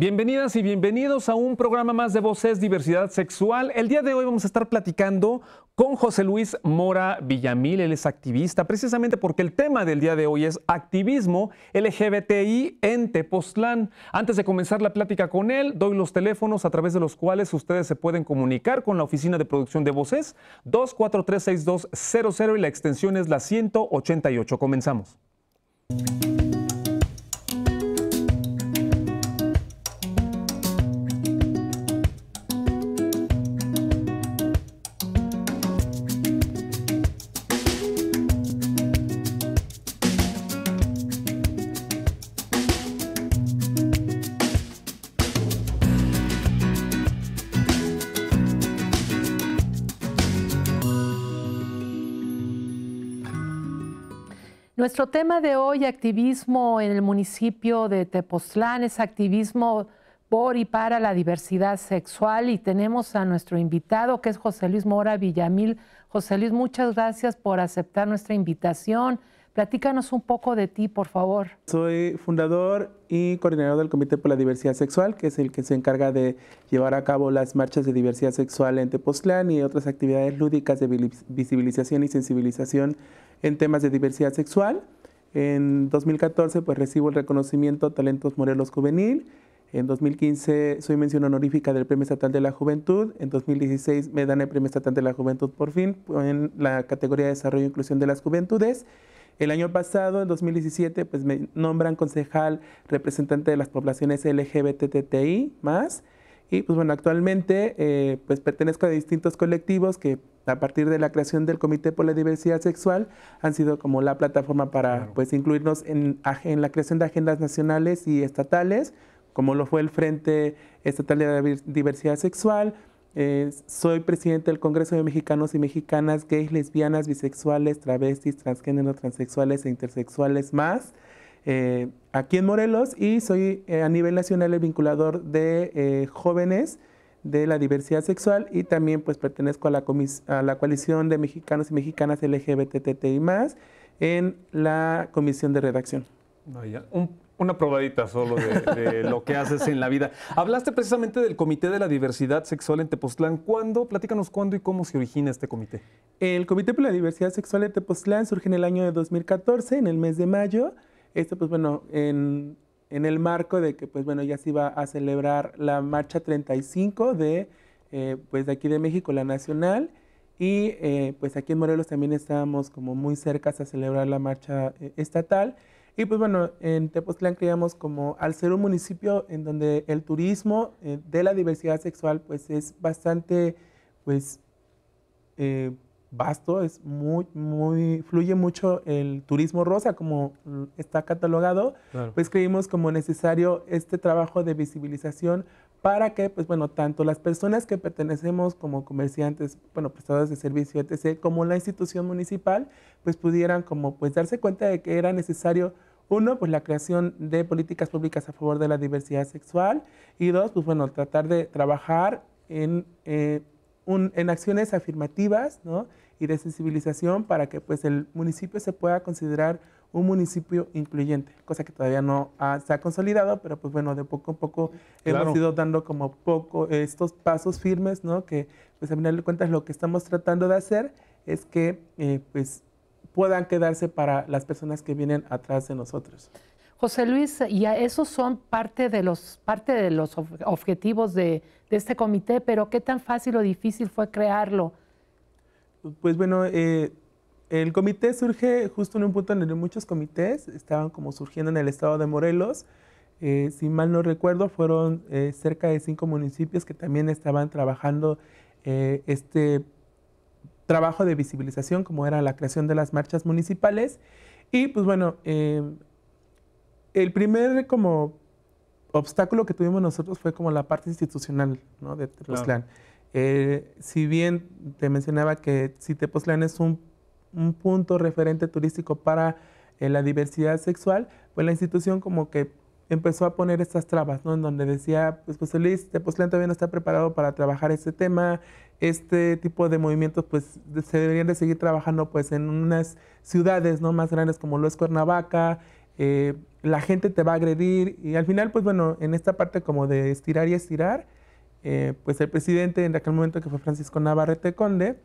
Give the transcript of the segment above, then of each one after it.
Bienvenidas y bienvenidos a un programa más de Voces Diversidad Sexual. El día de hoy vamos a estar platicando con José Luis Mora Villamil. Él es activista, precisamente porque el tema del día de hoy es activismo LGBTI en Tepoztlán. Antes de comenzar la plática con él, doy los teléfonos a través de los cuales ustedes se pueden comunicar con la oficina de producción de Voces 2436200 y la extensión es la 188. Comenzamos. Nuestro tema de hoy, activismo en el municipio de Tepoztlán, es activismo por y para la diversidad sexual y tenemos a nuestro invitado que es José Luis Mora Villamil. José Luis, muchas gracias por aceptar nuestra invitación. Platícanos un poco de ti, por favor. Soy fundador y coordinador del Comité por la Diversidad Sexual, que es el que se encarga de llevar a cabo las marchas de diversidad sexual en Tepoztlán y otras actividades lúdicas de visibilización y sensibilización en temas de diversidad sexual. En 2014 pues recibo el reconocimiento Talentos Morelos Juvenil. En 2015 soy mención honorífica del Premio Estatal de la Juventud. En 2016 me dan el Premio Estatal de la Juventud por fin en la categoría de Desarrollo e Inclusión de las Juventudes. El año pasado, en 2017, pues me nombran concejal representante de las poblaciones LGBTTI más. Y pues bueno, actualmente eh, pues pertenezco a distintos colectivos que a partir de la creación del Comité por la Diversidad Sexual han sido como la plataforma para pues incluirnos en, en la creación de agendas nacionales y estatales, como lo fue el Frente Estatal de la Diversidad Sexual, eh, soy presidente del Congreso de Mexicanos y Mexicanas gays, lesbianas, bisexuales, travestis, transgénero, transexuales e intersexuales más. Eh, aquí en Morelos y soy eh, a nivel nacional el vinculador de jóvenes de la diversidad sexual y también pues pertenezco a la, a la coalición de mexicanos y mexicanas LGBTTI más en la comisión de redacción. No, ya una probadita solo de, lo que haces en la vida. Hablaste precisamente del Comité de la Diversidad Sexual en Tepoztlán. ¿Cuándo? Platícanos cuándo y cómo se origina este comité. El Comité por la Diversidad Sexual en Tepoztlán surge en el año de 2014, en el mes de mayo. Esto, pues bueno, en, en el marco de que, pues bueno, ya se iba a celebrar la marcha 35 de, eh, pues de aquí de México, la nacional. Y eh, pues aquí en Morelos también estábamos como muy cerca a celebrar la marcha eh, estatal. Y pues bueno, en Tepoztlán creíamos como al ser un municipio en donde el turismo eh, de la diversidad sexual pues es bastante pues eh, vasto, es muy, muy, fluye mucho el turismo rosa como está catalogado, pues creímos como necesario este trabajo de visibilización para que, pues bueno, tanto las personas que pertenecemos como comerciantes, bueno, prestadores de servicio, etc., como la institución municipal, pues pudieran como pues darse cuenta de que era necesario, uno, pues la creación de políticas públicas a favor de la diversidad sexual y dos, pues bueno, tratar de trabajar en, eh, en acciones afirmativas, Y de sensibilización para que pues el municipio se pueda considerar un municipio incluyente, cosa que todavía no se ha consolidado, pero pues bueno, de poco a poco hemos ido dando como poco estos pasos firmes, ¿no? Que pues a final de cuentas lo que estamos tratando de hacer es que eh, pues puedan quedarse para las personas que vienen atrás de nosotros. José Luis, y esos son parte de los, parte de los objetivos de, de este comité, pero ¿qué tan fácil o difícil fue crearlo? Pues bueno, eh, el comité surge justo en un punto en el que muchos comités estaban como surgiendo en el estado de Morelos. Eh, si mal no recuerdo, fueron eh, cerca de cinco municipios que también estaban trabajando eh, este trabajo de visibilización, como era la creación de las marchas municipales. Y pues bueno, el primer como obstáculo que tuvimos nosotros fue como la parte institucional de Tepoztlán. si bien te mencionaba que si Tepoztlán es un un punto referente turístico para eh, la diversidad sexual, pues la institución como que empezó a poner estas trabas, ¿no? En donde decía, pues José Luis, todavía no está preparado para trabajar este tema, este tipo de movimientos pues se deberían de seguir trabajando pues en unas ciudades, ¿no? Más grandes como lo es Cuernavaca, eh, la gente te va a agredir y al final pues bueno, en esta parte como de estirar y estirar, eh, pues el presidente en aquel momento que fue Francisco Navarrete Conde,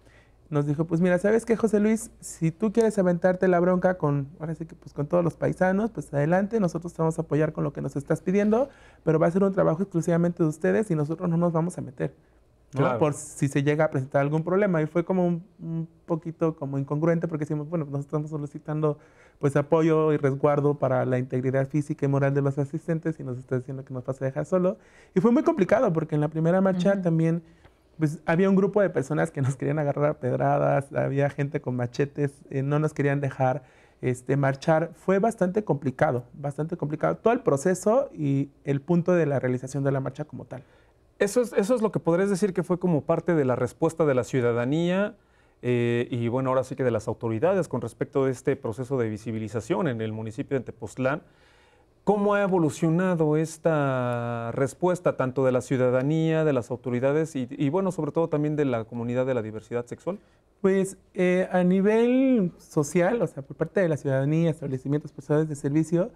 nos dijo, pues mira, ¿sabes qué, José Luis? Si tú quieres aventarte la bronca con, que pues con todos los paisanos, pues adelante, nosotros te vamos a apoyar con lo que nos estás pidiendo, pero va a ser un trabajo exclusivamente de ustedes y nosotros no nos vamos a meter. Por si se llega a presentar algún problema. Y fue como un, poquito como incongruente porque decimos, bueno, nos estamos solicitando pues apoyo y resguardo para la integridad física y moral de los asistentes y nos está diciendo que nos vas a dejar solo. Y fue muy complicado porque en la primera marcha también pues había un grupo de personas que nos querían agarrar pedradas, había gente con machetes, eh, no nos querían dejar este, marchar. Fue bastante complicado, bastante complicado todo el proceso y el punto de la realización de la marcha como tal. Eso es, lo que podrías decir que fue como parte de la respuesta de la ciudadanía eh, y bueno, ahora sí que de las autoridades con respecto de este proceso de visibilización en el municipio de Tepoztlán. ¿Cómo ha evolucionado esta respuesta tanto de la ciudadanía, de las autoridades y, bueno, sobre todo también de la comunidad de la diversidad sexual? Pues eh, a nivel social, o sea, por parte de la ciudadanía, establecimientos, personas de servicio,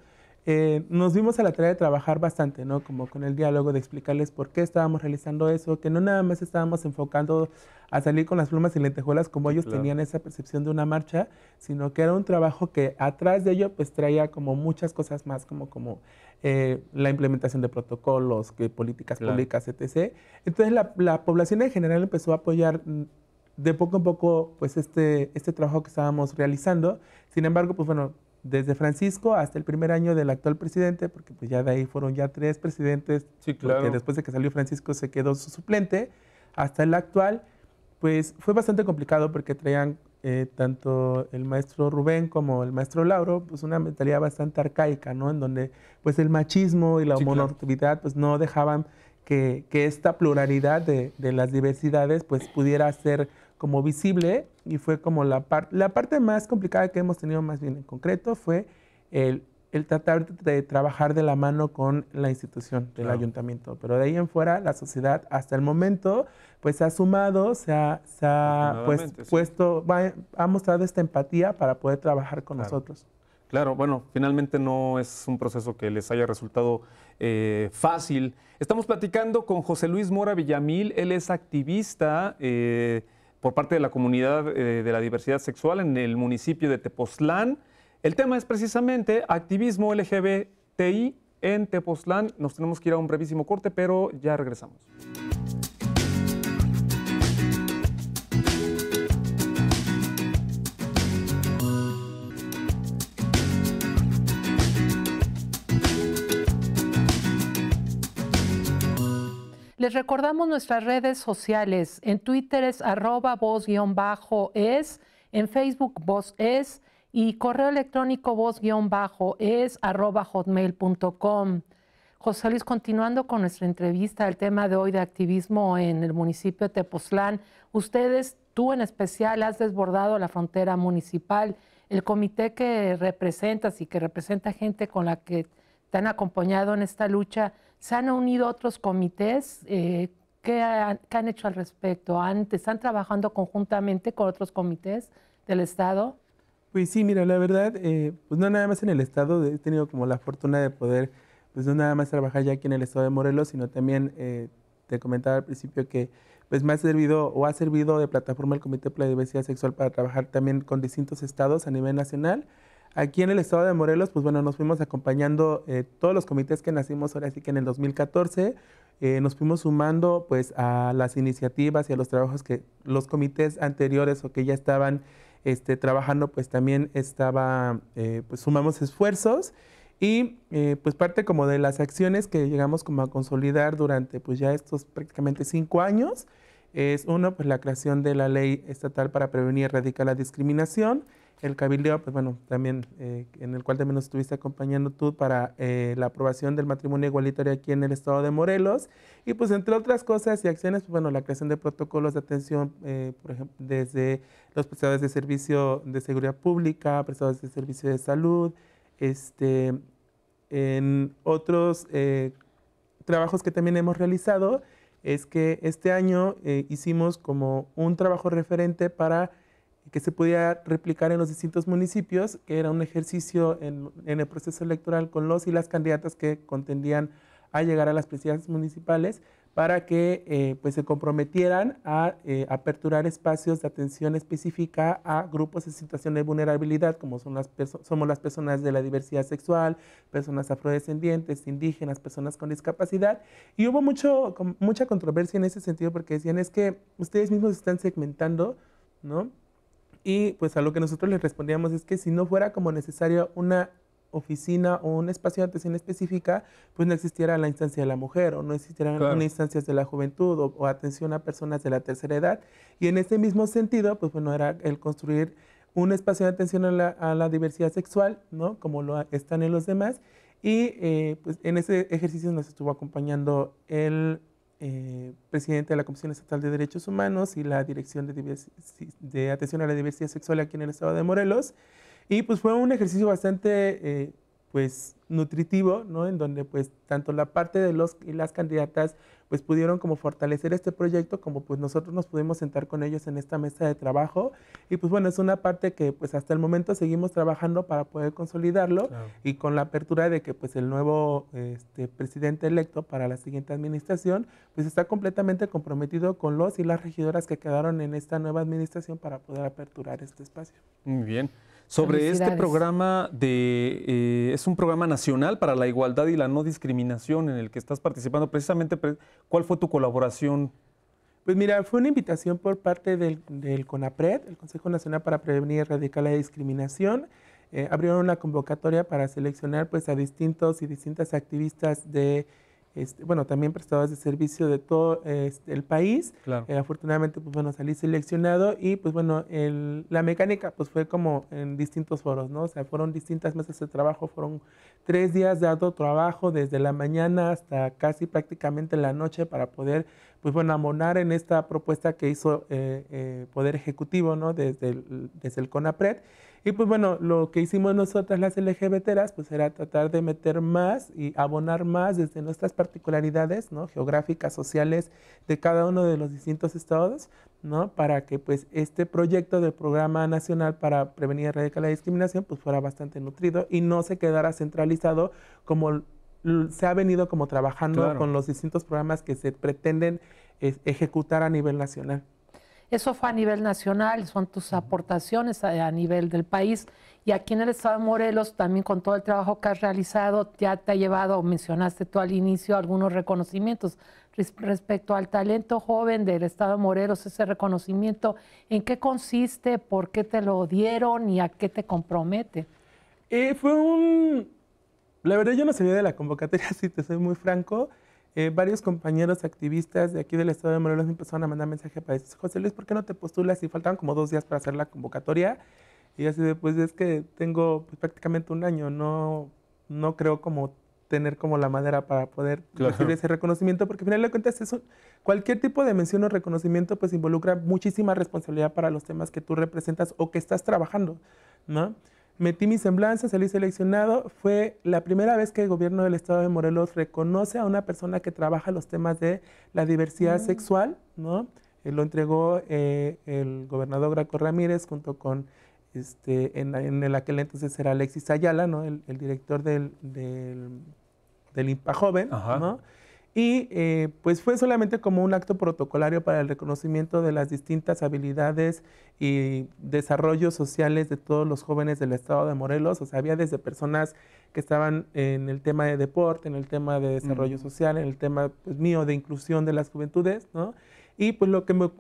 eh, nos vimos a la tarea de trabajar bastante, ¿no? Como con el diálogo, de explicarles por qué estábamos realizando eso, que no nada más estábamos enfocando a salir con las plumas y lentejuelas como ellos tenían esa percepción de una marcha, sino que era un trabajo que atrás de ello pues traía como muchas cosas más, como, como eh, la implementación de protocolos, que políticas públicas, etc. Entonces la, población en general empezó a apoyar mm, de poco en poco pues este, este trabajo que estábamos realizando. Sin embargo, pues bueno, desde Francisco hasta el primer año del actual presidente, porque pues ya de ahí fueron ya tres presidentes, porque después de que salió Francisco se quedó su suplente, hasta el actual, pues fue bastante complicado porque traían eh, tanto el maestro Rubén como el maestro Lauro, pues una mentalidad bastante arcaica, ¿no? En donde pues el machismo y la sí, pues no dejaban que, esta pluralidad de, las diversidades pues pudiera ser como visible y fue como la, parte la parte más complicada que hemos tenido más bien en concreto fue el, el tratar de trabajar de la mano con la institución del ayuntamiento. Pero de ahí en fuera, la sociedad hasta el momento, pues se ha sumado, se ha, pues, puesto, ha mostrado esta empatía para poder trabajar con nosotros. Claro, bueno, finalmente no es un proceso que les haya resultado eh, fácil. Estamos platicando con José Luis Mora Villamil, él es activista. Eh, por parte de la comunidad eh, de la diversidad sexual en el municipio de Tepoztlán. El tema es precisamente activismo LGBTI en Tepoztlán. Nos tenemos que ir a un brevísimo corte, pero ya regresamos. recordamos nuestras redes sociales. En Twitter es arroba voz-es, en Facebook voz es y correo electrónico voz-es arroba hotmail.com. José Luis, continuando con nuestra entrevista, el tema de hoy de activismo en el municipio de Tepoztlán, ustedes, tú en especial, has desbordado la frontera municipal. El comité que representas y que representa gente con la que te han acompañado en esta lucha, ¿Se han unido otros comités? Eh, ¿qué, han, hecho al respecto? ¿Han, ¿Están trabajando conjuntamente con otros comités del Estado? Pues sí, mira, la verdad, eh, pues no nada más en el Estado, he tenido como la fortuna de poder, pues no nada más trabajar ya aquí en el Estado de Morelos, sino también, eh, te comentaba al principio que pues me ha servido o ha servido de plataforma el Comité la Diversidad Sexual para trabajar también con distintos estados a nivel nacional. Aquí en el estado de Morelos, pues bueno, nos fuimos acompañando eh, todos los comités que nacimos ahora sí que en el 2014. Eh, nos fuimos sumando pues a las iniciativas y a los trabajos que los comités anteriores o que ya estaban este, trabajando pues también estaba, eh, pues sumamos esfuerzos y pues parte como de las acciones que llegamos como a consolidar durante pues ya estos prácticamente cinco años es uno pues la creación de la ley estatal para prevenir y erradicar la discriminación el Cabildo, pues bueno, también eh, en el cual también nos estuviste acompañando tú para eh, la aprobación del matrimonio igualitario aquí en el estado de Morelos. Y pues entre otras cosas y acciones, pues bueno, la creación de protocolos de atención, eh, por ejemplo, desde los prestadores de servicio de seguridad pública, prestadores de servicio de salud, este, en otros trabajos que también hemos realizado, es que este año hicimos como un trabajo referente para que se podía replicar en los distintos municipios, que era un ejercicio en, el proceso electoral con los y las candidatas que contendían a llegar a las presidencias municipales para que eh, pues se comprometieran a eh, aperturar espacios de atención específica a grupos en situación de vulnerabilidad, como son las somos las personas de la diversidad sexual, personas afrodescendientes, indígenas, personas con discapacidad. Y hubo mucho, mucha controversia en ese sentido porque decían, es que ustedes mismos están segmentando, ¿no? Y pues a lo que nosotros les respondíamos es que si no fuera como necesaria una oficina o un espacio de atención específica, pues no existiera la instancia de la mujer o no existieran instancias de la juventud o, atención a personas de la tercera edad. Y en ese mismo sentido, pues bueno, era el construir un espacio de atención a la, diversidad sexual, ¿no? Como lo están en los demás. Y eh, pues en ese ejercicio nos estuvo acompañando el eh, presidente de la Comisión Estatal de Derechos Humanos y la Dirección de, Atención a la Diversidad Sexual aquí en el estado de Morelos. Y pues fue un ejercicio bastante eh, pues nutritivo, ¿no? En donde pues tanto la parte de los y las candidatas pues pudieron como fortalecer este proyecto como pues nosotros nos pudimos sentar con ellos en esta mesa de trabajo y pues bueno, es una parte que pues hasta el momento seguimos trabajando para poder consolidarlo y con la apertura de que pues el nuevo este, presidente electo para la siguiente administración pues está completamente comprometido con los y las regidoras que quedaron en esta nueva administración para poder aperturar este espacio. Muy bien. Sobre este programa de eh, es un programa nacional para la igualdad y la no discriminación en el que estás participando precisamente. ¿Cuál fue tu colaboración? Pues mira, fue una invitación por parte del, CONAPRED, el Consejo Nacional para Prevenir y Erradicar la Discriminación. Eh, abrieron una convocatoria para seleccionar pues, a distintos y distintas activistas de este, bueno, también prestadores de servicio de todo este, el país. Eh, afortunadamente, pues bueno, salí seleccionado y pues bueno, el, la mecánica pues fue como en distintos foros, ¿no? O sea, fueron distintas mesas de trabajo, fueron tres días de alto trabajo desde la mañana hasta casi prácticamente la noche para poder, pues bueno, amonar en esta propuesta que hizo eh, eh, Poder Ejecutivo, ¿no? Desde desde el CONAPRED. Y pues bueno, lo que hicimos nosotras las LGBTeras, pues era tratar de meter más y abonar más desde nuestras particularidades, ¿no? Geográficas, sociales, de cada uno de los distintos estados, ¿no? Para que pues este proyecto del Programa Nacional para Prevenir y Erradicar la Discriminación, pues fuera bastante nutrido y no se quedara centralizado como se ha venido como trabajando con los distintos programas que se pretenden eh, ejecutar a nivel nacional. Eso fue a nivel nacional, son tus aportaciones a, nivel del país. Y aquí en el estado de Morelos, también con todo el trabajo que has realizado, ya te ha llevado, mencionaste tú al inicio, algunos reconocimientos respecto al talento joven del estado de Morelos, ese reconocimiento, ¿en qué consiste? ¿Por qué te lo dieron y a qué te compromete? Eh, fue un... La verdad yo no sabía de la convocatoria, si te soy muy franco. Eh, varios compañeros activistas de aquí del estado de Morelos me empezaron a mandar mensaje para decir, José Luis, ¿por qué no te postulas? Y faltaban como dos días para hacer la convocatoria. Y así después pues es que tengo pues, prácticamente un año, no, no creo como tener como la madera para poder recibir ese reconocimiento, porque al final de cuentas eso cualquier tipo de mención o reconocimiento pues involucra muchísima responsabilidad para los temas que tú representas o que estás trabajando, ¿no? metí mi semblanza, salí seleccionado. Fue la primera vez que el gobierno del estado de Morelos reconoce a una persona que trabaja los temas de la diversidad mm. sexual, ¿no? Eh, lo entregó eh, el gobernador Graco Ramírez junto con, este, en, el aquel entonces era Alexis Ayala, ¿no? El, director del, del, del IMPA Joven, ¿no? y eh, pues fue solamente como un acto protocolario para el reconocimiento de las distintas habilidades y desarrollos sociales de todos los jóvenes del estado de Morelos. O sea, había desde personas que estaban en el tema de deporte, en el tema de desarrollo social, en el tema pues, mío de inclusión de las juventudes, ¿no? Y pues lo que me,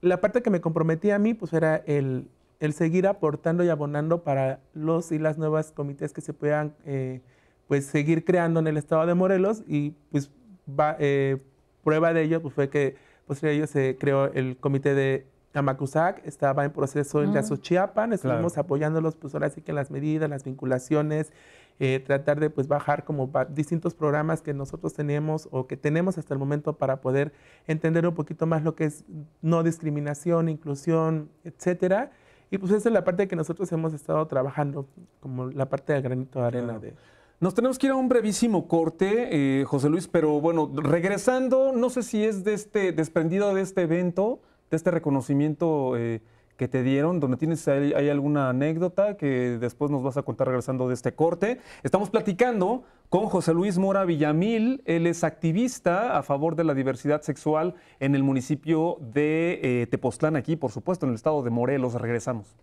la parte que me comprometía a mí pues era el, el, seguir aportando y abonando para los y las nuevas comités que se puedan eh, pues seguir creando en el estado de Morelos y pues va, eh, prueba de ello pues, fue que pues, se creó el comité de Camacuzac, estaba en proceso en Caso ah. Chiapan, estuvimos apoyándolos pues ahora sí que en las medidas, las vinculaciones, eh, tratar de pues bajar como distintos programas que nosotros tenemos o que tenemos hasta el momento para poder entender un poquito más lo que es no discriminación, inclusión, etcétera. Y pues esa es la parte que nosotros hemos estado trabajando, como la parte del granito de arena de... Nos tenemos que ir a un brevísimo corte, eh, José Luis, pero bueno, regresando, no sé si es de este, desprendido de este evento, de este reconocimiento eh, que te dieron, donde tienes hay, alguna anécdota que después nos vas a contar regresando de este corte. Estamos platicando con José Luis Mora Villamil, él es activista a favor de la diversidad sexual en el municipio de eh, Tepoztlán, aquí, por supuesto, en el estado de Morelos. Regresamos.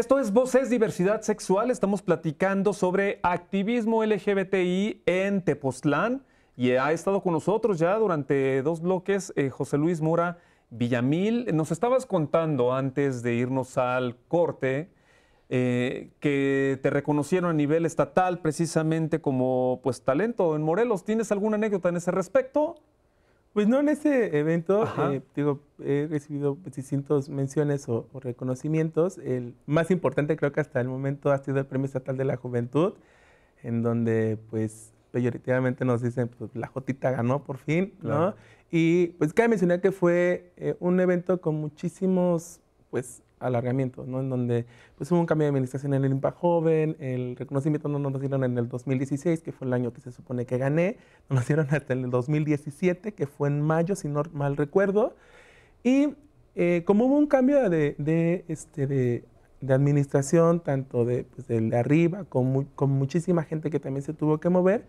Esto es Voces Diversidad Sexual. Estamos platicando sobre activismo LGBTI en Tepoztlán. Y ha estado con nosotros ya durante dos bloques eh, José Luis Mora Villamil. Nos estabas contando antes de irnos al corte eh, que te reconocieron a nivel estatal precisamente como pues talento en Morelos. ¿Tienes alguna anécdota en ese respecto? Pues no, en este evento, eh, digo, he recibido distintas menciones o, reconocimientos. El más importante creo que hasta el momento ha sido el Premio Estatal de la Juventud, en donde pues peyorativamente nos dicen, pues la Jotita ganó por fin, ¿no? Y pues cabe mencionar que fue eh, un evento con muchísimos, pues, alargamiento, ¿no? En donde pues, hubo un cambio de administración en el IMPA joven, el reconocimiento no nos dieron en el 2016, que fue el año que se supone que gané, no nos dieron hasta el 2017, que fue en mayo, si no mal recuerdo. Y eh, como hubo un cambio de, de, este, de, de administración, tanto de, pues, de arriba, con, con muchísima gente que también se tuvo que mover,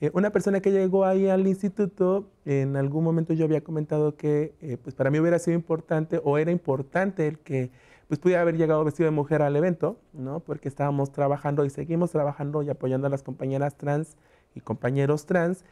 eh, una persona que llegó ahí al instituto, en algún momento yo había comentado que eh, pues para mí hubiera sido importante o era importante el que pues pude haber llegado vestido de mujer al evento, ¿no? Porque estábamos trabajando y seguimos trabajando y apoyando a las compañeras trans y compañeros trans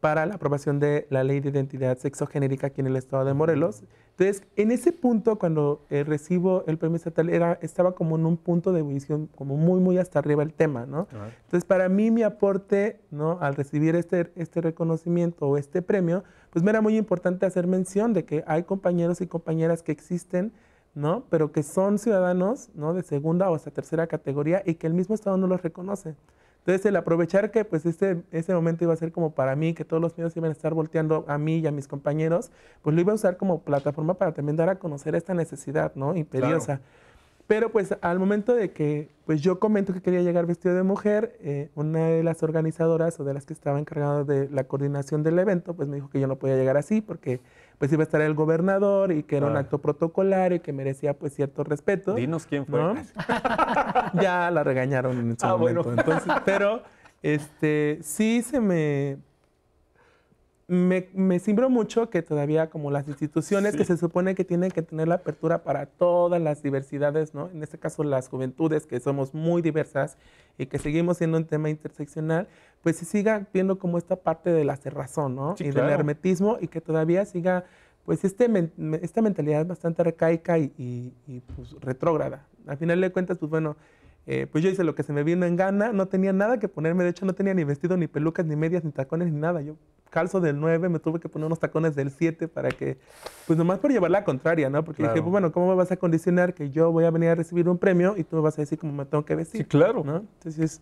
para la aprobación de la ley de identidad sexogenérica aquí en el estado de Morelos. Entonces, en ese punto, cuando eh, recibo el premio estatal, estaba como en un punto de visión como muy, muy hasta arriba el tema, ¿no? Entonces, para mí, mi aporte, ¿no? Al recibir este, este reconocimiento o este premio, pues me era muy importante hacer mención de que hay compañeros y compañeras que existen, ¿no? Pero que son ciudadanos, ¿no? De segunda o hasta tercera categoría y que el mismo Estado no los reconoce. Entonces, el aprovechar que pues este, momento iba a ser como para mí, que todos los medios iban a estar volteando a mí y a mis compañeros, pues lo iba a usar como plataforma para también dar a conocer esta necesidad, ¿no? Imperiosa. Pero pues al momento de que pues yo comento que quería llegar vestido de mujer, eh, una de las organizadoras o de las que estaba encargada de la coordinación del evento, pues me dijo que yo no podía llegar así porque pues iba a estar el gobernador y que era un acto protocolario y que merecía pues cierto respeto. Dinos quién fue. ya la regañaron en su ah, momento. Entonces, pero este sí se me me, me simbro mucho que todavía como las instituciones que se supone que tienen que tener la apertura para todas las diversidades, ¿no? En este caso las juventudes, que somos muy diversas y que seguimos siendo un tema interseccional, pues se siga viendo como esta parte de la cerrazón, ¿no? y del hermetismo y que todavía siga pues este, esta mentalidad bastante arcaica y, pues retrógrada. Al final de cuentas, pues bueno, eh, pues yo hice lo que se me vino en gana, no tenía nada que ponerme, de hecho no tenía ni vestido, ni pelucas, ni medias, ni tacones, ni nada. Yo calzo del 9, me tuve que poner unos tacones del 7 para que, pues nomás por llevar la contraria, ¿no? Porque dije, bueno, ¿cómo me vas a condicionar que yo voy a venir a recibir un premio y tú me vas a decir cómo me tengo que vestir? Sí, claro. ¿no? Entonces,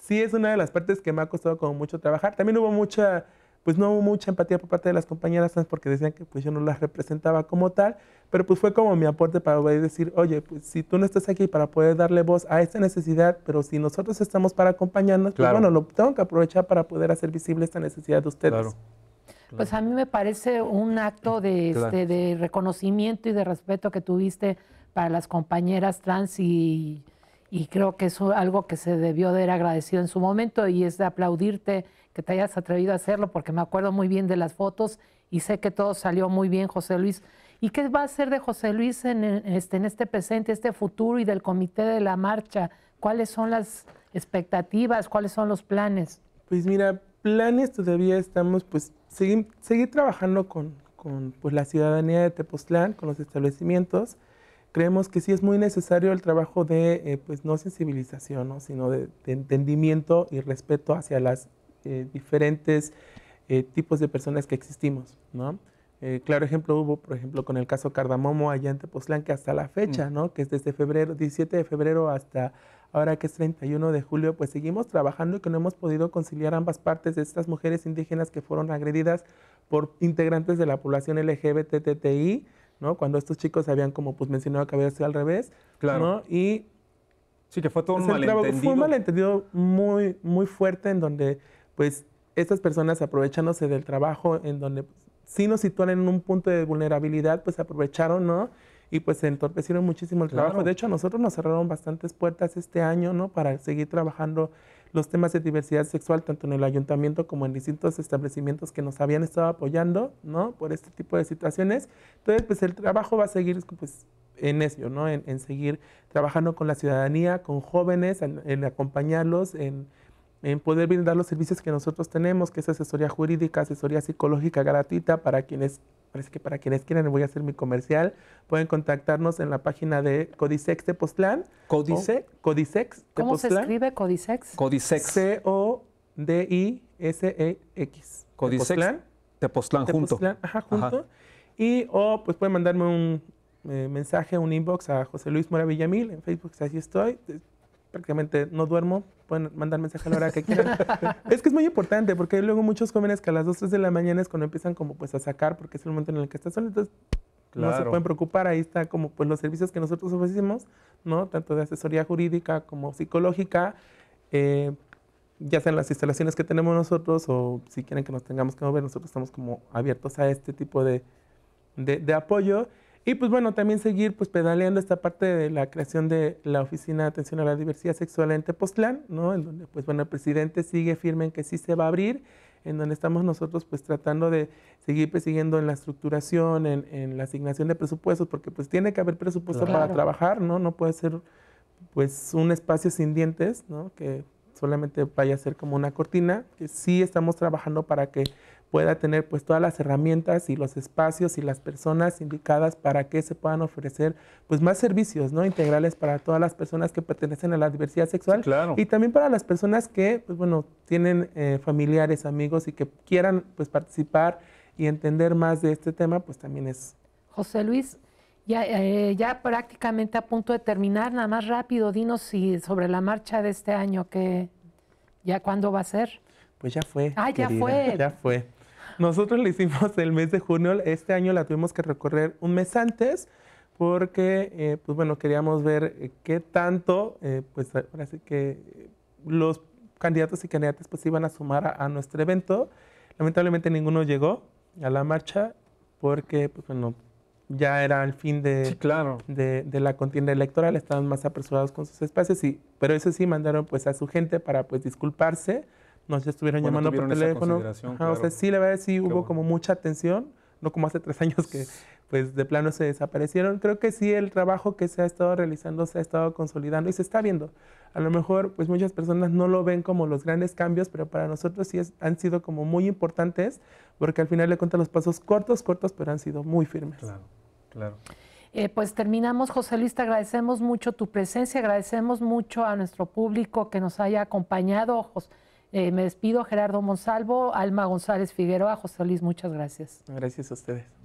sí es una de las partes que me ha costado como mucho trabajar. También hubo mucha pues no hubo mucha empatía por parte de las compañeras trans porque decían que pues yo no las representaba como tal, pero pues fue como mi aporte para poder decir, oye, pues si tú no estás aquí para poder darle voz a esta necesidad, pero si nosotros estamos para acompañarnos, pues, claro. pues bueno, lo tengo que aprovechar para poder hacer visible esta necesidad de ustedes. Claro. Pues a mí me parece un acto este, de, reconocimiento y de respeto que tuviste para las compañeras trans y, y creo que es algo que se debió de haber agradecido en su momento y es de aplaudirte que te hayas atrevido a hacerlo, porque me acuerdo muy bien de las fotos y sé que todo salió muy bien, José Luis. ¿Y qué va a ser de José Luis en, este, en este presente, este futuro y del comité de la marcha? ¿Cuáles son las expectativas? ¿Cuáles son los planes? Pues mira, planes todavía estamos, pues seguir, trabajando con, pues, la ciudadanía de Tepoztlán, con los establecimientos. Creemos que sí es muy necesario el trabajo de, eh, pues no sensibilización, ¿no? sino de, entendimiento y respeto hacia las eh, diferentes eh, tipos de personas que existimos, ¿no? Eh, claro ejemplo hubo, por ejemplo, con el caso Cardamomo allá en Tepoztlán, que hasta la fecha, mm. ¿no? Que es desde febrero, 17 de febrero hasta ahora que es 31 de julio, pues seguimos trabajando y que no hemos podido conciliar ambas partes de estas mujeres indígenas que fueron agredidas por integrantes de la población LGBTTI, ¿no? Cuando estos chicos habían, como pues mencionado, que había sido al revés, claro. Y... Sí, que fue todo un malentendido. Fue un malentendido muy, muy fuerte en donde pues estas personas aprovechándose del trabajo en donde si nos sitúan en un punto de vulnerabilidad, pues aprovecharon, ¿no? Y pues entorpecieron muchísimo el trabajo. De hecho, nosotros nos cerraron bastantes puertas este año, ¿no? Para seguir trabajando los temas de diversidad sexual, tanto en el ayuntamiento como en distintos establecimientos que nos habían estado apoyando, ¿no? Por este tipo de situaciones. Entonces, pues el trabajo va a seguir, pues, en eso, ¿no? En, seguir trabajando con la ciudadanía, con jóvenes, en acompañarlos, en en poder brindar los servicios que nosotros tenemos, que es asesoría jurídica, asesoría psicológica gratuita para quienes, parece que para quienes quieran, voy a hacer mi comercial, pueden contactarnos en la página de Codisex de Postlán. Codisex. Codisex ¿Cómo se escribe Codisex? Codisex. E C-O-D-I-S-E-X. Codisex. Tepoztlán. junto. junto. ajá, junto. Y, o pues pueden mandarme un eh, mensaje, un inbox a José Luis Mora Villamil en Facebook, así estoy prácticamente no duermo, pueden mandar mensaje a la hora que quieran. es que es muy importante porque hay luego muchos jóvenes que a las 2, 3 de la mañana es cuando empiezan como pues a sacar porque es el momento en el que están solo, entonces no se pueden preocupar, ahí está como pues los servicios que nosotros ofrecemos, ¿no? Tanto de asesoría jurídica como psicológica, eh, ya sean las instalaciones que tenemos nosotros o si quieren que nos tengamos que mover, nosotros estamos como abiertos a este tipo de, de apoyo. Y pues bueno, también seguir pues pedaleando esta parte de la creación de la Oficina de Atención a la Diversidad Sexual en Tepoztlán, ¿no? En donde pues bueno, el presidente sigue firme en que sí se va a abrir, en donde estamos nosotros pues tratando de seguir persiguiendo pues, en la estructuración, en, la asignación de presupuestos, porque pues tiene que haber presupuesto para trabajar, ¿no? No puede ser pues un espacio sin dientes, ¿no? Que solamente vaya a ser como una cortina, que sí estamos trabajando para que pueda tener pues todas las herramientas y los espacios y las personas indicadas para que se puedan ofrecer pues más servicios no integrales para todas las personas que pertenecen a la diversidad sexual y también para las personas que pues bueno tienen eh, familiares amigos y que quieran pues participar y entender más de este tema pues también es José Luis ya, eh, ya prácticamente a punto de terminar, nada más rápido, dinos si sobre la marcha de este año, que ya cuándo va a ser. Pues ya fue. Ah, ya fue. Ya fue. Nosotros lo hicimos el mes de junio, este año la tuvimos que recorrer un mes antes porque, eh, pues bueno, queríamos ver eh, qué tanto, eh, pues que los candidatos y candidatas pues iban a sumar a, nuestro evento. Lamentablemente ninguno llegó a la marcha porque, pues bueno, ya era el fin de, de, la contienda electoral, estaban más apresurados con sus espacios, y, pero eso sí mandaron pues a su gente para pues disculparse nos estuvieron llamando por teléfono. sí, la verdad sí hubo como mucha atención, no como hace tres años que pues de plano se desaparecieron. Creo que sí el trabajo que se ha estado realizando se ha estado consolidando y se está viendo. A lo mejor pues muchas personas no lo ven como los grandes cambios, pero para nosotros sí han sido como muy importantes porque al final le cuentan los pasos cortos, cortos, pero han sido muy firmes. Claro, claro. Eh, pues terminamos, José Luis, te agradecemos mucho tu presencia, agradecemos mucho a nuestro público que nos haya acompañado. José. Eh, me despido, Gerardo Monsalvo, Alma González Figueroa, José Luis, muchas gracias. Gracias a ustedes.